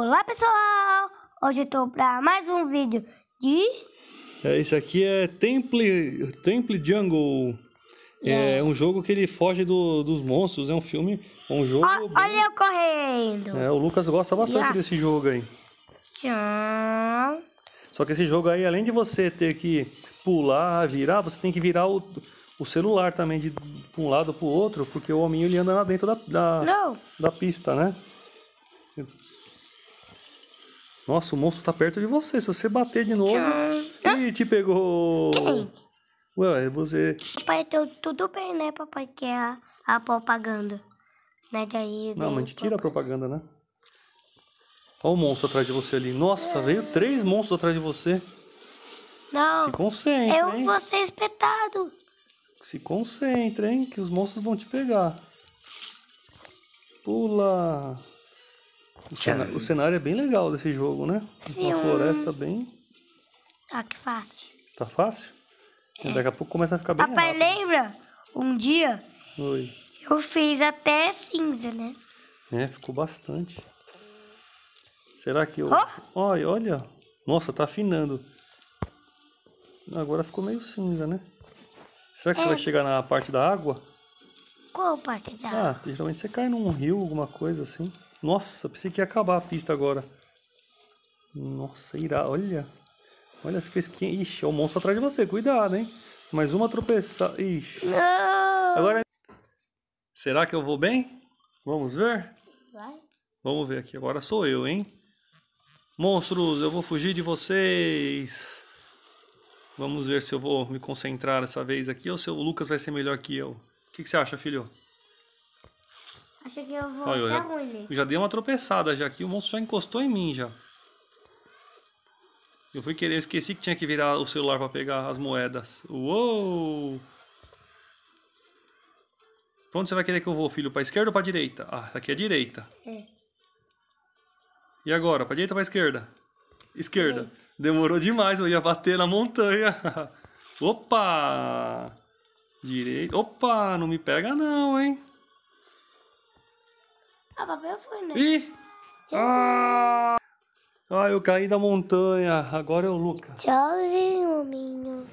Olá pessoal, hoje estou para mais um vídeo de... É, esse aqui é Temple, Temple Jungle, é. é um jogo que ele foge do, dos monstros, é um filme, é um jogo... O, bem... Olha eu correndo! É, o Lucas gosta bastante desse jogo aí. Tchau! Só que esse jogo aí, além de você ter que pular, virar, você tem que virar o, o celular também de, um lado para o outro, porque o hominho ele anda lá dentro da, da, da pista, né? Nossa, o monstro tá perto de você. Se você bater de novo. É, ih, te pegou! Quem? Ué, você. Papai, então, tudo bem, né, papai? Que é a, a propaganda. Né? Daí Não, mas a gente tira a propaganda, né? Olha o monstro atrás de você ali. Nossa, veio três monstros atrás de você. Não. Se concentre. Eu hein? vou ser espetado. Se concentre, hein? Que os monstros vão te pegar. Pula. O, cenário, o cenário é bem legal desse jogo, né? Sim. Uma floresta bem. Ah, tá que fácil. Tá fácil? É. Daqui a pouco começa a ficar bem Papai, rápido. lembra? Um dia Oi. eu fiz até cinza, né? É, ficou bastante. Será que eu. Oh. Olha, olha. Nossa, tá afinando. Agora ficou meio cinza, né? Será que é. você vai chegar na parte da água? Qual parte da ah, água? Ah, geralmente você cai num rio, alguma coisa assim. Nossa, pensei que ia acabar a pista agora. Nossa, irá, olha. Olha, você fez que... Ixi, é o um monstro atrás de você, cuidado, hein. Mais uma tropeçada. Ixi. Não. Agora... É- Será que eu vou bem? Vamos ver? Vai. Vamos ver aqui, agora sou eu, hein. Monstros, eu vou fugir de vocês. Vamos ver se eu vou me concentrar dessa vez aqui ou se o Lucas vai ser melhor que eu. O que, que você acha, filho? que eu vou Olha, eu já, ruim. Eu já dei uma tropeçada já aqui. O monstro já encostou em mim já. Eu fui querer, eu esqueci que tinha que virar o celular para pegar as moedas. Uou! Pra onde você vai querer que eu vou, filho? Pra esquerda ou pra direita? Ah, aqui é direita. É. E agora? Pra direita ou pra esquerda? Esquerda. Demorou demais, eu ia bater na montanha. Opa! Direita. Opa, não me pega não, hein? Ah, papai, eu né? Ih! Tchau, ah! ah, eu caí da montanha. Agora é o Lucas. Tchauzinho, Minho.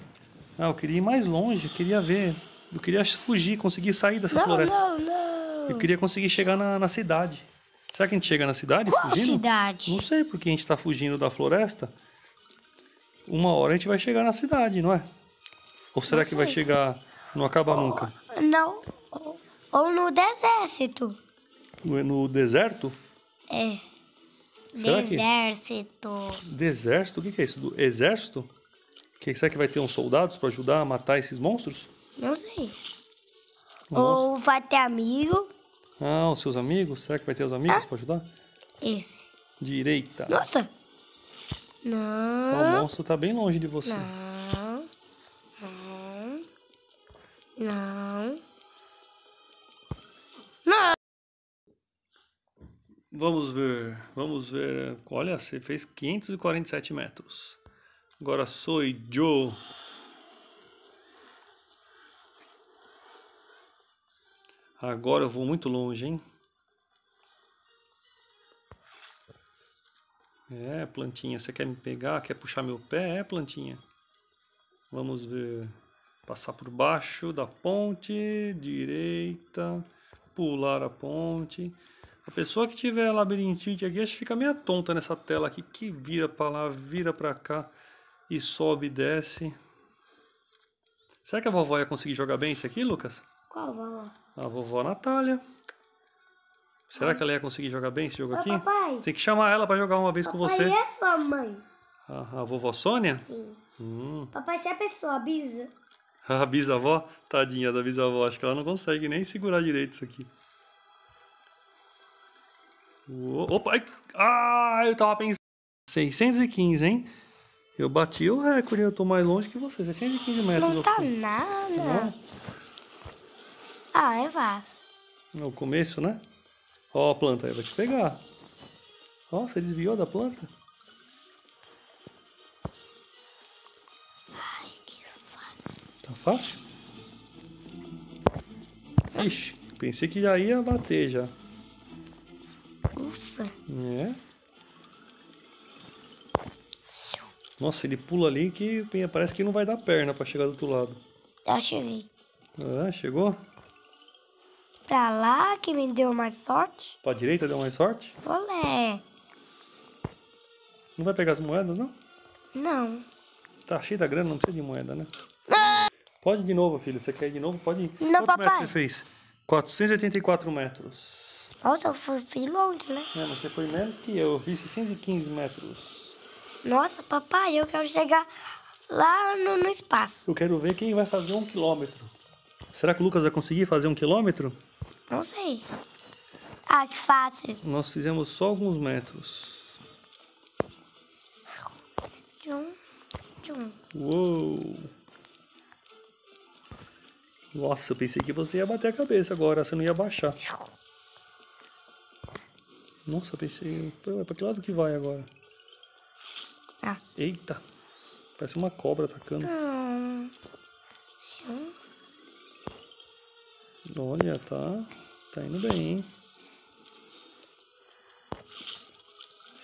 Ah, eu queria ir mais longe, queria ver. Eu queria fugir, conseguir sair dessa não, floresta. Não, não, Eu queria conseguir chegar na, na cidade. Será que a gente chega na cidade Qual fugindo? cidade? Não sei, porque a gente tá fugindo da floresta. Uma hora a gente vai chegar na cidade, não é? Ou será não que sei. vai chegar... Não acaba ou, nunca? Não. Ou no deserto. No, deserto? É. Será Desército. O que, é isso? Do exército? Que, será que vai ter uns soldados para ajudar a matar esses monstros? Não sei. Um Ou monstro? vai ter amigo. Ah, os seus amigos? Será que vai ter os amigos ah, para ajudar? Esse. Direita. Nossa! Não. o monstro tá bem longe de você. Não. Não. Não. Vamos ver, vamos ver. Olha, você fez 547 metros. Agora sou Joe. Agora eu vou muito longe, hein? É, plantinha, você quer me pegar? Quer puxar meu pé? É, plantinha. Vamos ver. Passar por baixo da ponte, direita, pular a ponte. A pessoa que tiver labirintite aqui, acho que fica meio tonta nessa tela aqui, que vira para lá, vira para cá e sobe e desce. Será que a vovó ia conseguir jogar bem isso aqui, Lucas? Qual vovó? A vovó Natália. Será ah. que ela ia conseguir jogar bem esse jogo Oi, aqui? Papai. Tem que chamar ela para jogar uma vez papai com você. Papai é sua mãe. A, a vovó Sônia? Sim. Hum. Papai, se é a pessoa, a bisa. a bisavó? Tadinha da bisavó, acho que ela não consegue nem segurar direito isso aqui. Opa! Ah, eu tava pensando. 615, hein? Eu bati o recorde, eu tô mais longe que você. 615 metros. Não tá nada. Tá ah, é fácil. No é começo, né? Ó a planta aí, vai te pegar. Ó, você desviou da planta? Ai, que fácil. Tá fácil? Ixi, pensei que já ia bater já. É. Nossa, ele pula ali que parece que não vai dar perna para chegar do outro lado. Já cheguei. Ah, chegou? Pra lá que me deu mais sorte. Pra direita deu mais sorte? Olé. Não vai pegar as moedas, não? Não. Tá cheio da grana, não precisa de moeda, né? Ah! Pode de novo, filho. Você quer ir de novo? Pode ir. Não, Quanto papai. metros você fez? 484 metros. Nossa, eu fui longe, né? Não, é, você foi menos que eu. Eu fiz 615 metros. Nossa, papai, eu quero chegar lá no, no espaço. Eu quero ver quem vai fazer um quilômetro. Será que o Lucas vai conseguir fazer um quilômetro? Não sei. Ah, que fácil. Nós fizemos só alguns metros. Tchum, tchum. Uou! Nossa, eu pensei que você ia bater a cabeça agora, você não ia baixar. Nossa, pensei. Pra que lado que vai agora? Ah. Eita! Parece uma cobra atacando. Ah. Olha, tá. Tá indo bem, hein?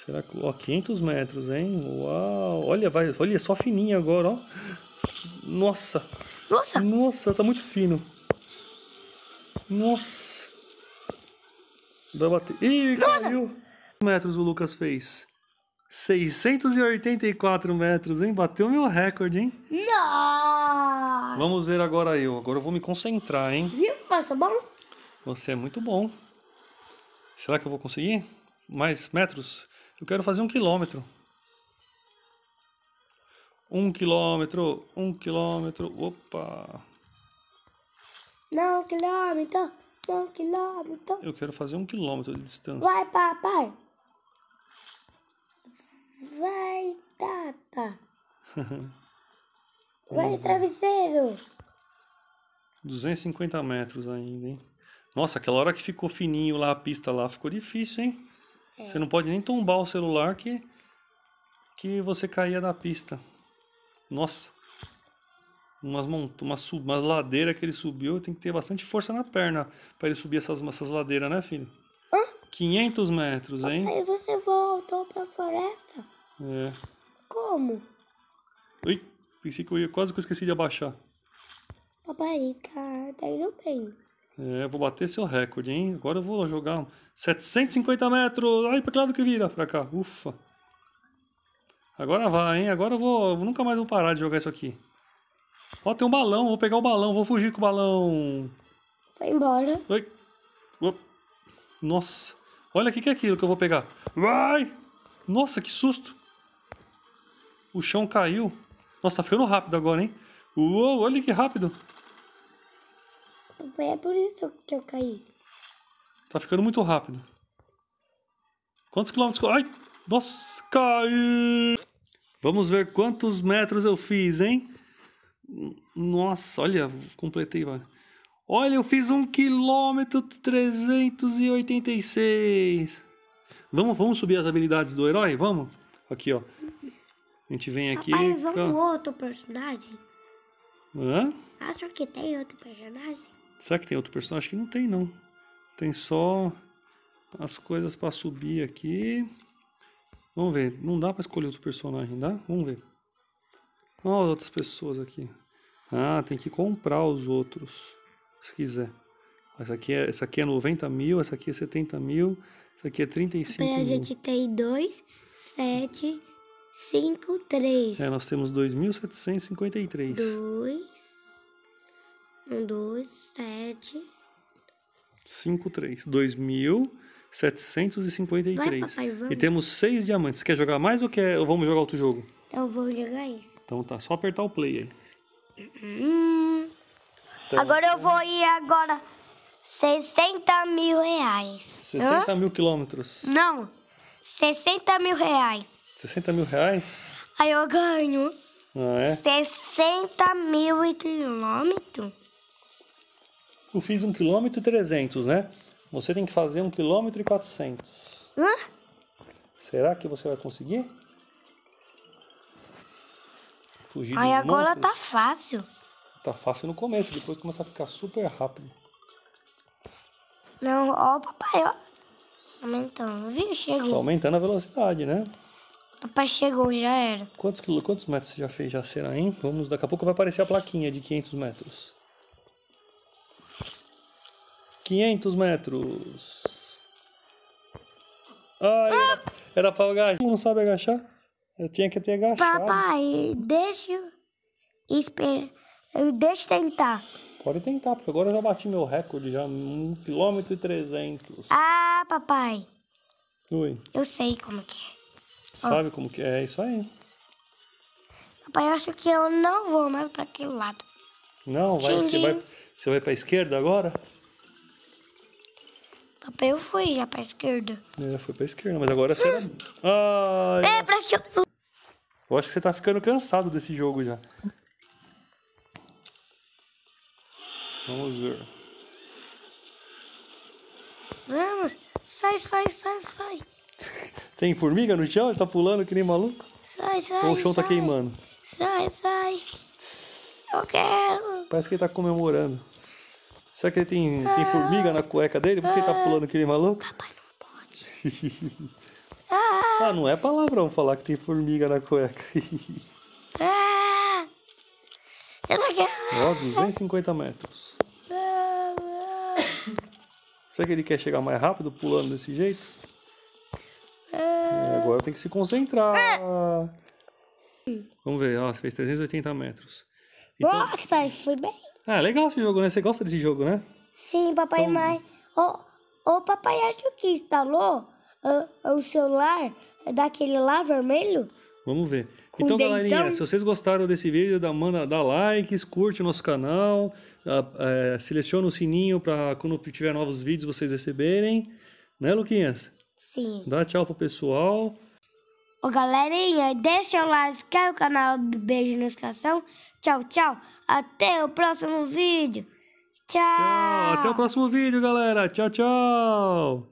Será que. Ó, 500 metros, hein? Uau! Olha, vai. Olha, só fininho agora, ó. Nossa! Nossa! Nossa, tá muito fino. Nossa! Vai bater. Ih, caiu! metros o Lucas fez? 684 metros, hein? Bateu meu recorde, hein? Nossa! Vamos ver agora eu. Agora eu vou me concentrar, hein? Viu? Passa tá bom. Você é muito bom. Será que eu vou conseguir? Mais metros? Eu quero fazer um quilômetro. Um quilômetro, um quilômetro. Opa! Não, quilômetro um quilômetro. Então. Eu quero fazer um quilômetro de distância. Vai, papai. Vai, tata. Vai, travesseiro. 250 metros ainda, hein? Nossa, aquela hora que ficou fininho lá a pista lá, ficou difícil, hein? É. Você não pode nem tombar o celular que que você caía na pista. Nossa umas, sub umas ladeiras que ele subiu, tem que ter bastante força na perna para ele subir essas, essas ladeiras, né, filho? Hã? 500 metros, hein? Aí você voltou pra floresta? É. Como? Ui, pensei que eu ia, quase que eu esqueci de abaixar. Papai, tá, tá indo bem. É, vou bater seu recorde, hein? Agora eu vou jogar 750 metros. Ai, pra que lado que vira? Pra cá. Ufa. Agora vai, hein? Agora eu vou. Eu nunca mais vou parar de jogar isso aqui. Ó, tem um balão, vou pegar o balão, vou fugir com o balão. Foi embora. oi Nossa. Olha, o que, que é aquilo que eu vou pegar? Vai! Nossa, que susto! O chão caiu. Nossa, tá ficando rápido agora, hein? Uou, olha que rápido. É por isso que eu caí. Tá ficando muito rápido. Quantos quilômetros? Ai! Nossa, caiu! Vamos ver quantos metros eu fiz, hein? Nossa, olha, completei, velho. Olha, eu fiz um quilômetro 386. Vamos, vamos subir as habilidades do herói? Vamos? Aqui, ó. A gente vem aqui. Papai, vamos ó. Ah. outro personagem? Hã? Acho que tem outro personagem. Será que tem outro personagem? Acho que não tem, não. Tem só as coisas para subir aqui. Vamos ver. Não dá para escolher outro personagem, dá? Vamos ver. Olha as outras pessoas aqui. Ah, tem que comprar os outros, se quiser. Essa aqui é, essa aqui é 90 mil, essa aqui é 70 mil, essa aqui é 35 Bem, mil. A gente tem 2, 7, 5, 3. É, nós temos 2.753. 2, 1, 2, 7... 5, 3. 2.753. Vai, papai, vamos. E temos 6 diamantes. Quer jogar mais ou, quer, ou vamos jogar outro jogo? Então eu vou jogar isso. Então tá, só apertar o play aí. Hum. Então, agora eu então. vou ir agora 60 mil reais. 60 Hã? mil quilômetros? Não, 60 mil reais. 60 mil reais? Aí eu ganho. Ah, é? 60 mil quilômetros. Eu fiz um quilômetro e 300, né? Você tem que fazer um quilômetro e 400. Hã? Será que você vai conseguir? Fugir Aí agora tá monstros. tá fácil. Tá fácil no começo, depois começa a ficar super rápido. Não, ó, papai, ó. Aumentando, viu? Tá chegou. Tá aumentando a velocidade, né? Papai chegou, já era. Quantos, quilo, quantos metros você já fez, já será, hein? Vamos, daqui a pouco vai aparecer a plaquinha de 500 metros. 500 metros. Ah, era, pra agachar. Não sabe agachar? Eu tinha que ter agachado. Papai, deixa espera Deixa tentar. Pode tentar, porque agora eu já bati meu recorde, já 1 km e 300. Ah, papai. Oi. Eu sei como que é. Sabe oh. como que é? É isso aí. Papai, eu acho que eu não vou mais para aquele lado. Não, vai, você vai, você vai para esquerda agora? Papai, eu fui já pra esquerda. É, foi pra esquerda, mas agora será. Hum. É, pra que eu. Eu acho que você tá ficando cansado desse jogo já. Vamos ver. Vamos! Sai, sai, sai, sai! Tem formiga no chão? Ele tá pulando que nem maluco? Sai, sai! Ou o chão tá sai, tá queimando? Sai, sai! Eu quero! Parece que ele tá comemorando. Será que ele tem, ah, tem formiga na cueca dele? Por isso ah, que ele tá ah. pulando que nem maluco? Papai não pode. Ah, não é palavrão falar que tem formiga na cueca. ah, eu não quero. Ó, 250 metros. Será que ele quer chegar mais rápido pulando desse jeito? É, agora tem que se concentrar. Vamos ver, ó, você fez 380 metros. Então... Nossa, foi bem. Ah, legal esse jogo, né? Você gosta desse jogo, né? Sim, papai, então... mãe. O oh, oh, papai acho que instalou uh, o celular é daquele lá vermelho? Vamos ver. Com então, galerinha, se vocês gostaram desse vídeo, dá, manda, dá likes, curte o nosso canal, a, ah, a, eh, seleciona o sininho para quando tiver novos vídeos vocês receberem. Né, Luquinhas? Sim. Dá tchau pro pessoal. Ô, galerinha, deixa o like, inscreve o canal, beijo na coração, Tchau, tchau. Até o próximo vídeo. Tchau. Tchau. Até o próximo vídeo, galera. Tchau, tchau.